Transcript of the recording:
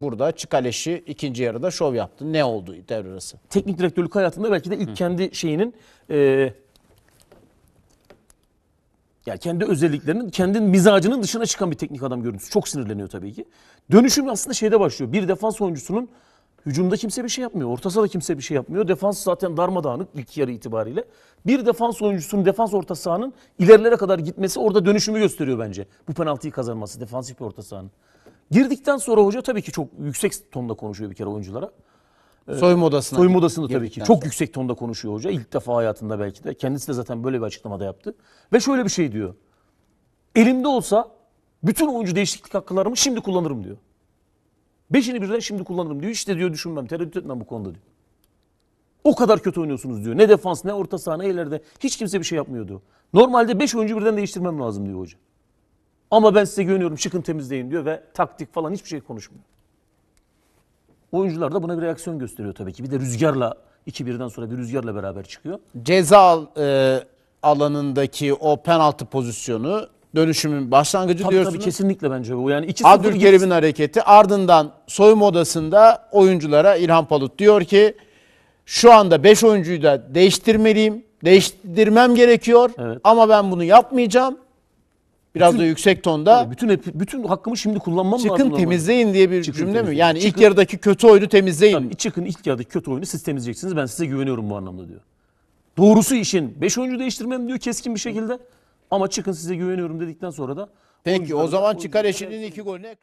Burada Çikaleş'i ikinci yarıda şov yaptı. Ne oldu devre arası? Teknik direktörlük hayatında belki de ilk Hı. kendi şeyinin e, yani kendi özelliklerinin, kendi mizacının dışına çıkan bir teknik adam görüntüsü. Çok sinirleniyor tabii ki. Dönüşüm aslında şeyde başlıyor. Bir defans oyuncusunun hücumda kimse bir şey yapmıyor. Orta sahada kimse bir şey yapmıyor. Defans zaten darmadağınık ilk yarı itibariyle. Bir defans oyuncusunun defans orta sahanın ilerilere kadar gitmesi orada dönüşümü gösteriyor bence. Bu penaltıyı kazanması defansif bir orta sahanın. Girdikten sonra hoca tabii ki çok yüksek tonda konuşuyor bir kere oyunculara. Ee, soyunma odasına. Soyunma odasında tabii ki. Çok sonra. yüksek tonda konuşuyor hoca. İlk defa hayatında belki de. Kendisi de zaten böyle bir açıklamada yaptı. Ve şöyle bir şey diyor. Elimde olsa bütün oyuncu değişiklik hakkılarımı şimdi kullanırım diyor. Beşini birden şimdi kullanırım diyor. Hiç de diyor düşünmem, tereddüt etmem bu konuda diyor. O kadar kötü oynuyorsunuz diyor. Ne defans, ne orta saha, ne ileride. Hiç kimse bir şey yapmıyordu. Normalde beş oyuncu birden değiştirmem lazım diyor hoca. Ama ben size güveniyorum çıkın temizleyin diyor ve taktik falan hiçbir şey konuşmuyor. Oyuncular da buna bir reaksiyon gösteriyor tabii ki. Bir de rüzgarla 2-1'den sonra bir rüzgarla beraber çıkıyor. Ceza e, alanındaki o penaltı pozisyonu dönüşümün başlangıcı tabii, diyorsunuz. Tabii kesinlikle bence bu. Yani Abdülkerim'in hareketi ardından soyunma odasında oyunculara İlhan Palut diyor ki şu anda 5 oyuncuyu da değiştirmeliyim. Değiştirmem gerekiyor evet. ama ben bunu yapmayacağım. Biraz bütün, da yüksek tonda. bütün bütün hakkımı şimdi kullanmam çıkın lazım. Çıkın temizleyin diye bir çıkın cümle temizleyin. mi? Yani çıkın, ilk yarıdaki kötü oyunu temizleyin. Tabii, çıkın ilk yarıdaki kötü oyunu siz temizleyeceksiniz. Ben size güveniyorum bu anlamda diyor. Doğrusu işin. beş oyuncu değiştirmem diyor keskin bir şekilde. Ama çıkın size güveniyorum dedikten sonra da Peki o zaman çıkar eşinin iki golünü